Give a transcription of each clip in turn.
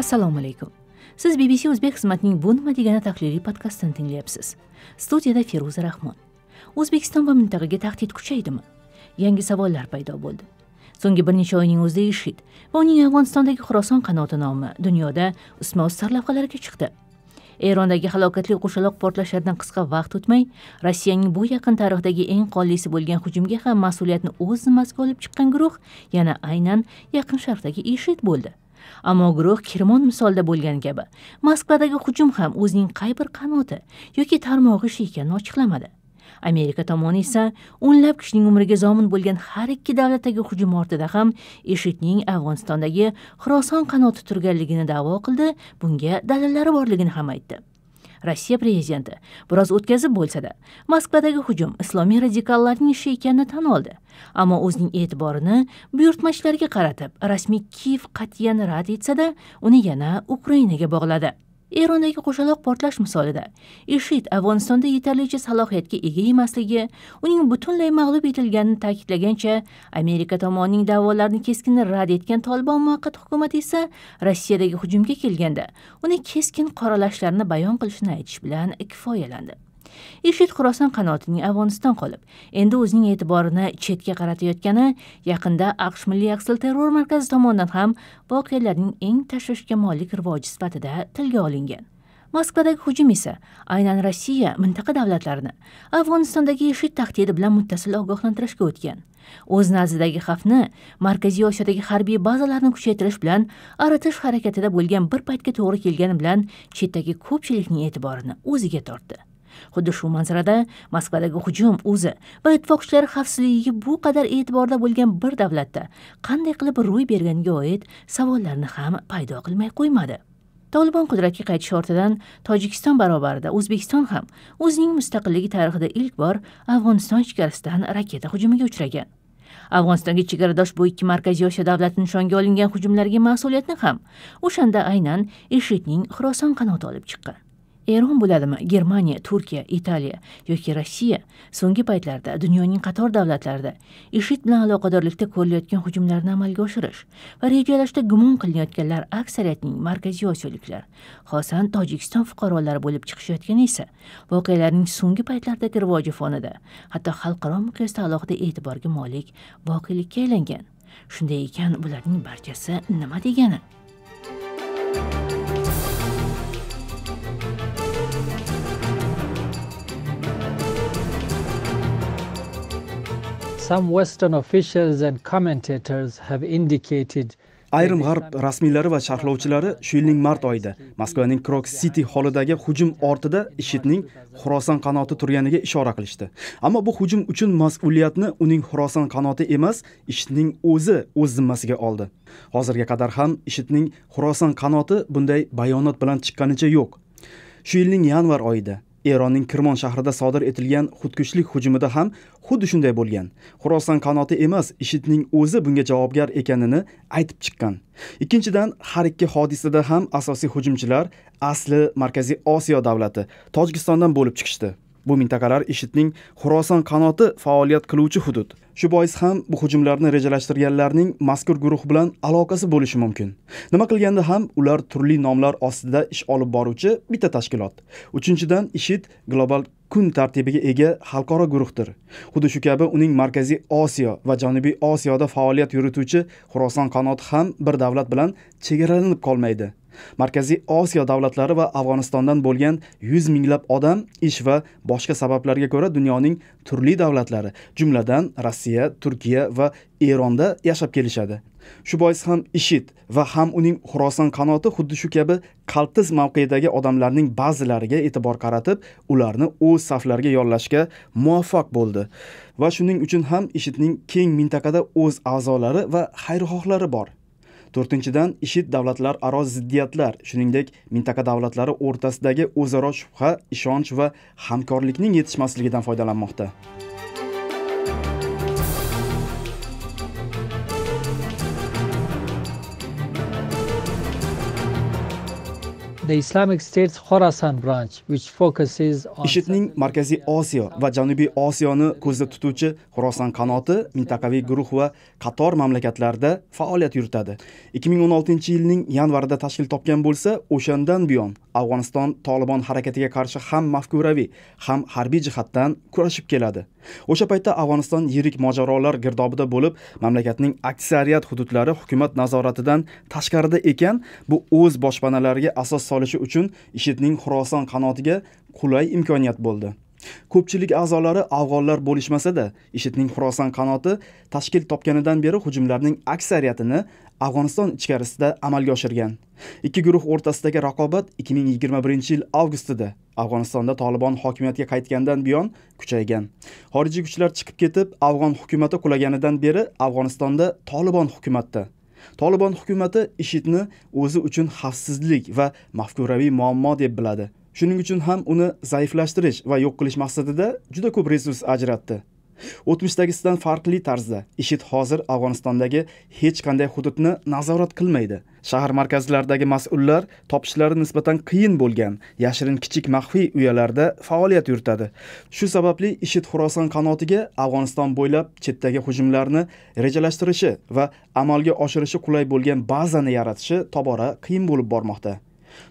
assalomu alaykum siz bbc o'zbek xizmatining bu nima degani tahliliy podkastini tinglayapsiz studiyada feruza rahmon o'zbekiston va mintaqaga tahdid kuchaydimi yangi savollar paydo bo'ldi so'nggi bir necha oyning o'zida ishid va uning afg'onistondagi xuroson qanoti nomi dunyoda ustma ust sarlavhalarga chiqdi erondagi halokatli qo'shaloq portlashlaridan qisqa vaqt o'tmay rossiyaning bu yaqin tarixdagi eng qonlisi bo'lgan hujumga ham mas'uliyatni o'z zimmasiga olib chiqqan guruh yana aynan yaqin sharqdagi ishid bo'ldi ammo guruh kirmon misolida bo'lgani kabi moskvadagi hujum ham o'zining qay bir qanoti yoki tarmog'i shu ekanini ochiqlamadi amerika tomoni esa o'nlab kishining umriga zomin bo'lgan har ikki davlatdagi hujum ortida ham eshitning afg'onistondagi xiroson qanoti turganligini da'vo qildi bunga dalillari borligini ham aytdi rossiya prezidenti biroz o'tkazib bo'lsada moskvadagi hujum islomiy radikallarning ishi ekanini tan oldi ammo o'zining e'tiborini buyurtmachilarga qaratib rasmiy kiyev qat'iyan rad etsada uni yana ukrainaga bog'ladi erondagi qo'shaloq portlash misolida ishid afg'onistonda yetarlicha salohiyatga ega emasligi uning butunlay mag'lub etilganini ta'kidlagancha amerika tomonining da'volarini keskin rad etgan tolibon muvaqqat hukumati esa rossiyadagi hujumga kelganda uni keskin qoralashlarini bayon qilishini aytish bilan kifoyalandi IShID Xuroson qanotining Afg'oniston qolib, endi o'zining e'tiborini chetga qaratayotgani yaqinda AQSh Milliy aksil terror markazi tomonidan ham voqealarning eng tashvishga molik rivoji sifatida tilga olingan. Moskvadagi hujum esa aynan Rossiya mintaqa davlatlarini Afg'onistondagi IShID tahdidi bilan muttasil ogohlantirishga o'tgan. O'z nazidagi xavfni Markaziy Osiyodagi harbiy bazalarni kuchaytirish bilan aratish harakatida bo'lgan bir paytga to'g'ri kelgani bilan chetdagi ko'pchilikning e'tiborini o'ziga tortdi. xuddi shu manzarada moskvadagi hujum o'zi va ittifoqchilar xavfsizligiga bu qadar e'tiborda bo'lgan bir davlatda qanday qilib ro'y berganiga oid savollarni ham paydo qilmay qo'ymadi tolibon qudratga qaytish ortidan tojikiston barobarida o'zbekiston ham o'zining mustaqilligi tarixida ilk bor afg'oniston chegarasidan raketa hujumiga uchragan afg'onistonga chegaradosh bu ikki markaziy osiyo davlati nishonga olingan hujumlarga mas'uliyatni ham o'shanda aynan eshitning xuroson qanoti olib chiqqan eron bo'ladimi germaniya turkiya italiya yoki rossiya so'nggi paytlarda dunyoning qator davlatlarida ishid bilan aloqadorlikda ko'rilayotgan hujumlarni amalga oshirish va rejalashda gumon qilinayotganlar aksariyatning markaziy osiyoliklar xosan tojikiston fuqarolari bo'lib chiqishayotgani esa voqealarning so'nggi paytlardagi rivoji fonida hatto xalqaro miqyosda alohida e'tiborga molik voqelikka aylangan shunday ekan bularning barchasi nima degani Some Western officials and commentators have indicated ayrim g'arb rasmiylari va sharhlovchilari shu yilning mart oyida moskvaning krok city holidagi hujum ortida ishidning xuroson qanoti turganiga ishora qilishdi ammo bu hujum uchun mas'uliyatni uning xuroson qanoti emas ishidning o'zi o'z zimmasiga oldi hozirga qadar ham ishidning xuroson qanoti bunday bayonot bilan chiqqanicha yo'q shu yilning yanvar oyida eronning kirmon shahrida sodir etilgan xudkushlik hujumida ham xuddi shunday bo'lgan xuroson qanoti emas ishidning o'zi bunga javobgar ekanini aytib chiqqan ikkinchidan har ikki hodisada ham asosiy hujumchilar asli markaziy osiyo davlati tojikistondan bo'lib chiqishdi bu mintaqalar ishidning xuroson qanoti faoliyat qiluvchi hudud shu bois ham bu hujumlarni rejalashtirganlarning mazkur guruh bilan aloqasi bo'lishi mumkin nima qilganda ham ular turli nomlar ostida ish olib boruvchi bitta tashkilot uchinchidan ishid global kun tartibiga ega xalqaro guruhdir xuddi shu kabi uning markaziy osiyo va janubiy osiyoda faoliyat yurituvchi xuroson qanoti ham bir davlat bilan chegaralanib qolmaydi markaziy osiyo davlatlari va afg'onistondan bo'lgan yuz minglab odam ish va boshqa sabablarga ko'ra dunyoning turli davlatlari jumladan rossiya turkiya va eronda yashab kelishadi shu bois ham ishid va ham uning xuroson qanoti xuddi shu kabi qaltis mavqedagi odamlarning ba'zilariga e'tibor qaratib ularni o'z saflariga yollashga muvaffaq bo'ldi va shuning uchun ham ishidning keng mintaqada o'z a'zolari va xayrixohlari bor to'rtinchidan ishid davlatlararo ziddiyatlar shuningdek mintaqa davlatlari o'rtasidagi o'zaro shubha ishonch va hamkorlikning yetishmasligidan foydalanmoqda ishidning markaziy osiyo va janubiy osiyoni ko'zda tutuvchi xuroson qanoti mintaqaviy guruh va qator mamlakatlarda faoliyat yuritadi 2016 yilning yanvarida tashkil topgan bo'lsa o'shandan buyon afg'oniston tolibon harakatiga qarshi ham mafkuraviy ham harbiy jihatdan kurashib keladi o'sha paytda afg'oniston yirik mojarolar girdobida bo'lib mamlakatning aksariyat hududlari hukumat nazoratidan tashqarida ekan bu o'z boshpanalariga asos solishi uchun ishidning xuroson qanotiga qulay imkoniyat bo'ldi ko'pchilik a'zolari afg'onlar bo'lishmasa-da, IShIDning Xuroson qanoti tashkil topganidan beri hujumlarning aksariyatini Afg'oniston ichkarisida amalga oshirgan. Ikki guruh o'rtasidagi raqobat 2021-yil avgustida Afg'onistonda Taliban hokimiyatga qaytgandan buyon kuchaygan. Xorijiy kuchlar chiqib ketib, afg'on hukumati qulaganidan beri Afg'onistonda Taliban hukumatda. Tolibon hukumati IShIDni o'zi uchun xavfsizlik va mafkuraviy muammo deb biladi. shuning uchun ham uni zaiflashtirish va yo'q qilish maqsadida juda ko'p resurs ajratdi o'tmishdagisidan farqli tarzda ishid hozir afg'onistondagi hech qanday hududni nazorat qilmaydi shahar markazlaridagi mas'ullar topishlari nisbatan qiyin bo'lgan yashirin kichik maxfiy uyalarda faoliyat yuritadi shu sababli ishid xuroson qanotiga afg'oniston bo'ylab chetdagi hujumlarni rejalashtirishi va amalga oshirishi qulay bo'lgan bazani yaratishi tobora qiyin bo'lib bormoqda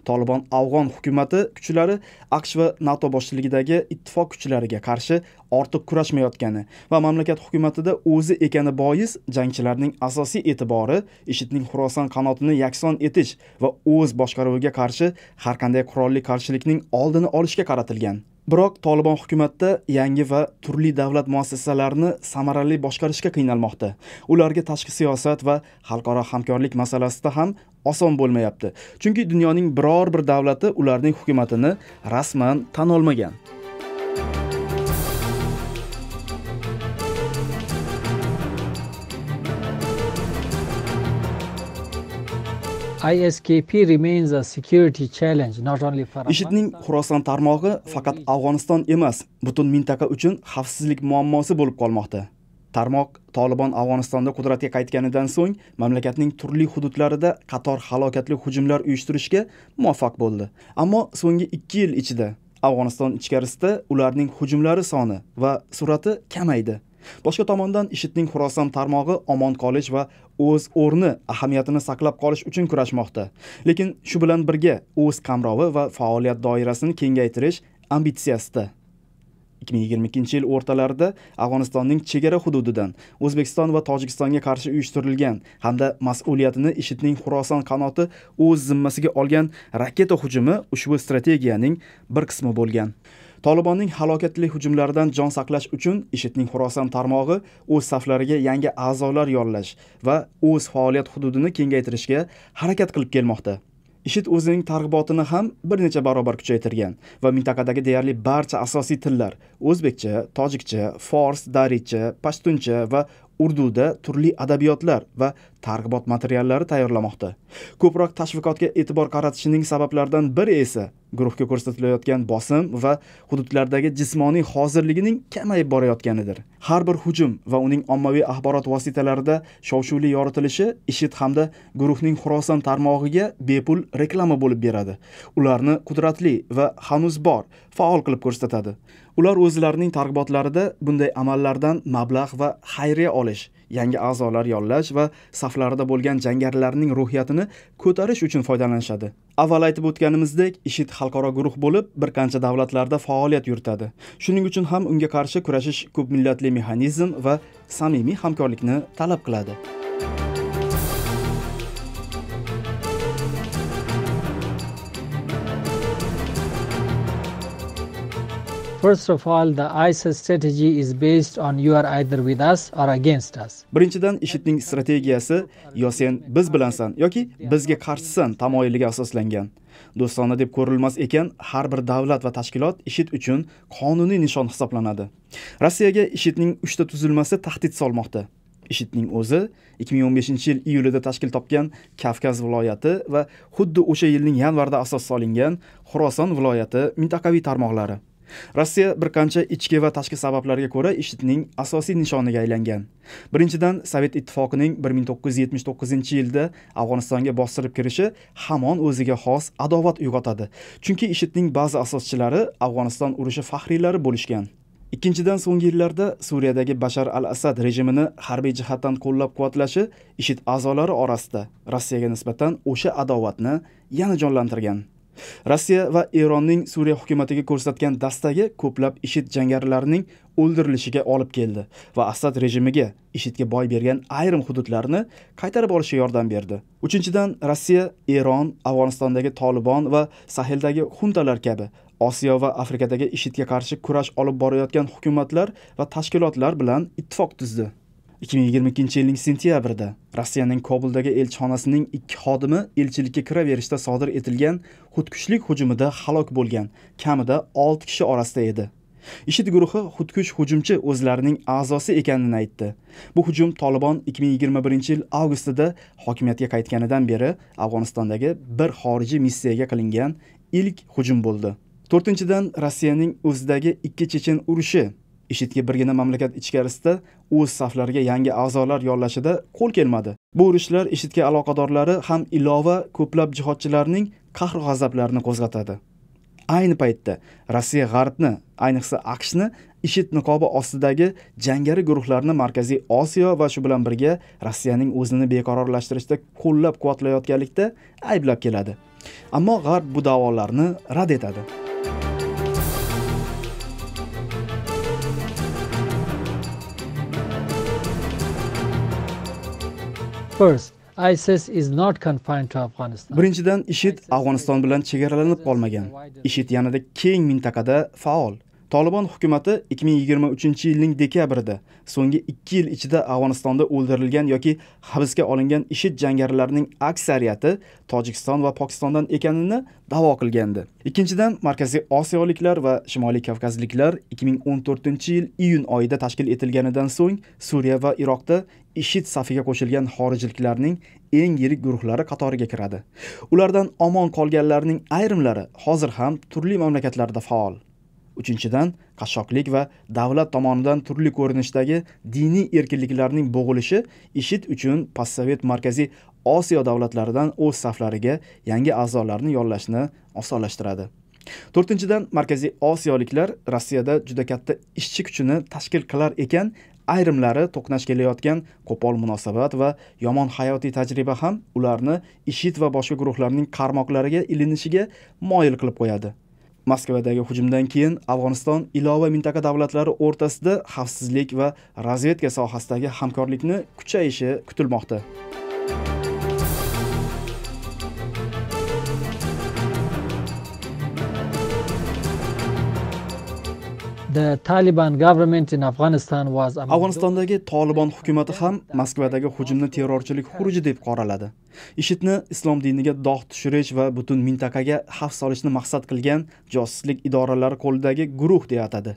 Tolibon afg'on hukumati kuchlari AQSh va NATO boshchiligidagi ittifoq kuchlariga qarshi ortiq kurashmayotgani va mamlakat hukumatida o'zi ekani bois jangchilarning asosiy e'tibori IShIDning Xuroson qanotini yakson etish va o'z boshqaruviga qarshi har qanday qurolli qarshilikning oldini olishga qaratilgan. biroq tolibon hukumatda yangi va turli davlat muassasalarini samarali boshqarishga qiynalmoqda ularga tashqi siyosat va xalqaro hamkorlik masalasida ham oson bo'lmayapti chunki dunyoning biror bir davlati ularning hukumatini rasman tan olmagan ishidning xuroson tarmog'i faqat afg'oniston emas butun mintaqa uchun xavfsizlik muammosi bo'lib qolmoqda tarmoq tolibon afg'onistonda qudratga qaytganidan so'ng mamlakatning turli hududlarida qator halokatli hujumlar uyushtirishga muvaffaq bo'ldi ammo so'nggi ikki yil ichida afg'oniston ichkarisida ularning hujumlari soni va surati kamaydi boshqa tomondan ishidning xurosan tarmog'i omon qolish va o'z o'rni ahamiyatini saqlab qolish uchun kurashmoqda lekin shu bilan birga o'z qamrovi va faoliyat doirasini kengaytirish ambitsiyasida 2022 yil o'rtalarida afg'onistonning chegara hududidan o'zbekiston va tojikistonga qarshi uyushtirilgan hamda mas'uliyatini ishidning xuroson qanoti o'z zimmasiga olgan raketa hujumi ushbu strategiyaning bir qismi bo'lgan Tolibonning halokatli hujumlaridan jon saqlash uchun IShIDning Xuroson tarmog'i o'z saflariga yangi a'zolar yollash va o'z faoliyat hududini kengaytirishga harakat qilib kelmoqda. IShID o'zining targ'ibotini ham bir necha barobar kuchaytirgan va mintaqadagi deyarli barcha asosiy tillar o'zbekcha, tojikcha, fors, daricha, pashtuncha va urduda turli adabiyotlar va targ'ibot materiallari tayyorlamoqda. Ko'proq tashviqotga e'tibor qaratishining sabablaridan biri esa guruhga ko'rsatilayotgan bosim va hududlardagi jismoniy hozirligining kamayib borayotganidir har bir hujum va uning ommaviy axborot vositalarida shov shuvli yoritilishi ishid hamda guruhning xuroson tarmog'iga bepul reklama bo'lib beradi ularni qudratli va hanuz bor faol qilib ko'rsatadi ular o'zlarining targ'ibotlarida bunday amallardan mablag' va xayriya olish yangi a'zolar yollash va saflarida bo'lgan jangarilarning ruhiyatini ko'tarish uchun foydalanishadi avval aytib o'tganimizdek ishid xalqaro guruh bo'lib bir qancha davlatlarda faoliyat yuritadi shuning uchun ham unga qarshi kurashish ko'p millatli mexanizm va samimiy hamkorlikni talab qiladi first of all the isis strategy is based on you are either with us or against us birinchidan ishidning strategiyasi yo sen biz bilansan yoki bizga qarshisan tamoyiliga asoslangan do'stona deb ko'rilmas ekan har bir davlat va tashkilot ishid uchun qonuniy nishon hisoblanadi rossiyaga ishidning ta tuzilmasi tahdid solmoqda ishidning o'zi 2015 yil iyulida tashkil topgan kavkaz viloyati va xuddi o'sha yilning yanvarida asos solingan xuroson viloyati mintaqaviy tarmoqlari rossiya bir qancha ichki va tashqi sabablarga ko'ra ishidning asosiy nishoniga aylangan birinchidan sovet ittifoqining 1979 yilda afg'onistonga bostirib kirishi hamon o'ziga xos adovat uyg'otadi chunki ishidning ba'zi asoschilari afg'oniston urushi faxriylari bo'lishgan ikkinchidan so'nggi yillarda suriyadagi bashar al asad rejimini harbiy jihatdan qo'llab quvvatlashi ishid a'zolari orasida rossiyaga nisbatan o'sha adovatni yana jonlantirgan rossiya va eronning suriya hukumatiga ko'rsatgan dastagi ko'plab ishid jangarilarining o'ldirilishiga olib keldi va asad rejimiga ishidga boy bergan ayrim hududlarni qaytarib olishga yordam berdi uchinchidan rossiya eron afg'onistondagi tolibon va saheldagi xuntalar kabi osiyo va afrikadagi ishidga qarshi kurash olib borayotgan hukumatlar va tashkilotlar bilan ittifoq tuzdi 2022 yilning sentyabrida rossiyaning kobuldagi elchixonasining ikki xodimi elchilikka kiraverishda sodir etilgan xudkushlik hujumida halok bo'lgan kamida 6 kishi orasida edi ishid guruhi xudkush hujumchi o'zlarining a'zosi ekanini aytdi bu hujum tolibon 2021 yil avgustida hokimiyatga qaytganidan beri afg'onistondagi bir xorijiy missiyaga qilingan ilk hujum bo'ldi to'rtinchidan rossiyaning o'zidagi ikki chechen urushi ishidga birgina mamlakat ichkarisida o'z saflariga yangi a'zolar yollashida qo'l kelmadi bu urushlar ishidga aloqadorlari ham ilova ko'plab jihodchilarning qahru g'azablarini qo'zg'atadi ayni paytda rossiya g'arbni ayniqsa aqshni ishid niqobi ostidagi jangari guruhlarni markaziy osiyo va shu bilan birga rossiyaning o'zini beqarorlashtirishda qo'llab quvvatlayotganlikda ayblab keladi ammo g'arb bu da'volarni rad etadi First, ISIS is not confined to Afghanistan. Birinchidan, IShID Afg'oniston bilan chegaralanib qolmagan. IShID yanada keng mintaqada faol. Taliban hukumatı 2023 yilning dekabrida so'nggi 2 yil ichida Afg'onistonda o'ldirilgan yoki hibsga olingan IShID jangarilarining aksariyati Tojikiston va Pokistondan ekanini da'vo qilgandi. Ikkinchidan, Markaziy Osiyoliklar va Shimoliy Kavkazliklar 2014-yil iyun oyida tashkil etilganidan so'ng Suriya va Iroqda IShID safiga qo'shilgan xorijliklarning eng yirik guruhlari qatoriga kiradi. Ulardan omon qolganlarning ayrimlari hozir ham turli mamlakatlarda faol. uchinchidan qashshoqlik va davlat tomonidan turli ko'rinishdagi diniy erkinliklarning bo'g'ilishi ishid uchun postsovet markaziy osiyo davlatlaridan o'z saflariga yangi a'zolarni yollashni osonlashtiradi to'rtinchidan markaziy osiyoliklar rossiyada juda katta ishchi kuchini tashkil qilar ekan ayrimlari to'qnash kelayotgan qo'pol munosabat va yomon hayotiy tajriba ham ularni ishid va boshqa guruhlarning qarmoqlariga ilinishiga moyil qilib qo'yadi moskvadagi hujumdan keyin afg'oniston ilova mintaqa davlatlari o'rtasida xavfsizlik va razvedka sohasidagi hamkorlikni kuchayishi kutilmoqda government in Afghanistan was Afg'onistondagi tolibon hukumati ham Moskvadagi hujumni terrorchilik xuruji deb qoraladi. IShIDni islom diniga dog' tushirish va butun mintaqaga xavf solishni maqsad qilgan josuslik idoralari qo'lidagi guruh deya atadi.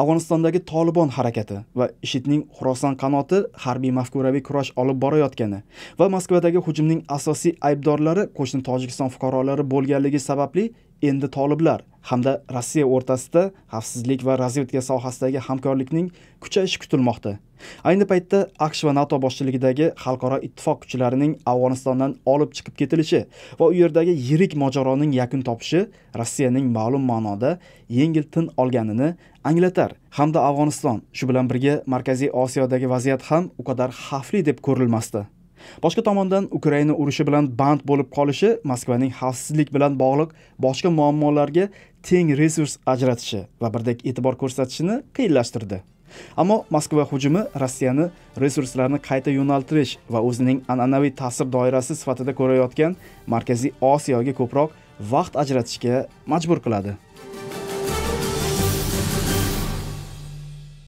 Afg'onistondagi tolibon harakati va IShIDning Xuroson qanoti harbiy mafkuraviy kurash olib borayotgani va Moskvadagi hujumning asosiy aybdorlari qo'shni Tojikiston fuqarolari bo'lganligi sababli endi toliblar hamda rossiya o'rtasida xavfsizlik va razvedka sohasidagi hamkorlikning kuchayishi kutilmoqda ayni paytda aqsh va nato boshchiligidagi xalqaro ittifoq kuchlarining afg'onistondan olib chiqib ketilishi va u yerdagi yirik mojaroning yakun topishi rossiyaning ma'lum ma'noda yengil tin olganini anglatar hamda afg'oniston shu bilan birga markaziy osiyodagi vaziyat ham u qadar xavfli deb ko'rilmasdi boshqa tomondan ukraina urushi bilan band bo'lib qolishi moskvaning xavfsizlik bilan bog'liq boshqa muammolarga teng resurs ajratishi va birdek e'tibor ko'rsatishini qiyinlashtirdi ammo moskva hujumi rossiyani resurslarni qayta yo'naltirish va o'zining an'anaviy ta'sir doirasi sifatida ko'rayotgan markaziy osiyoga ko'proq vaqt ajratishga majbur qiladi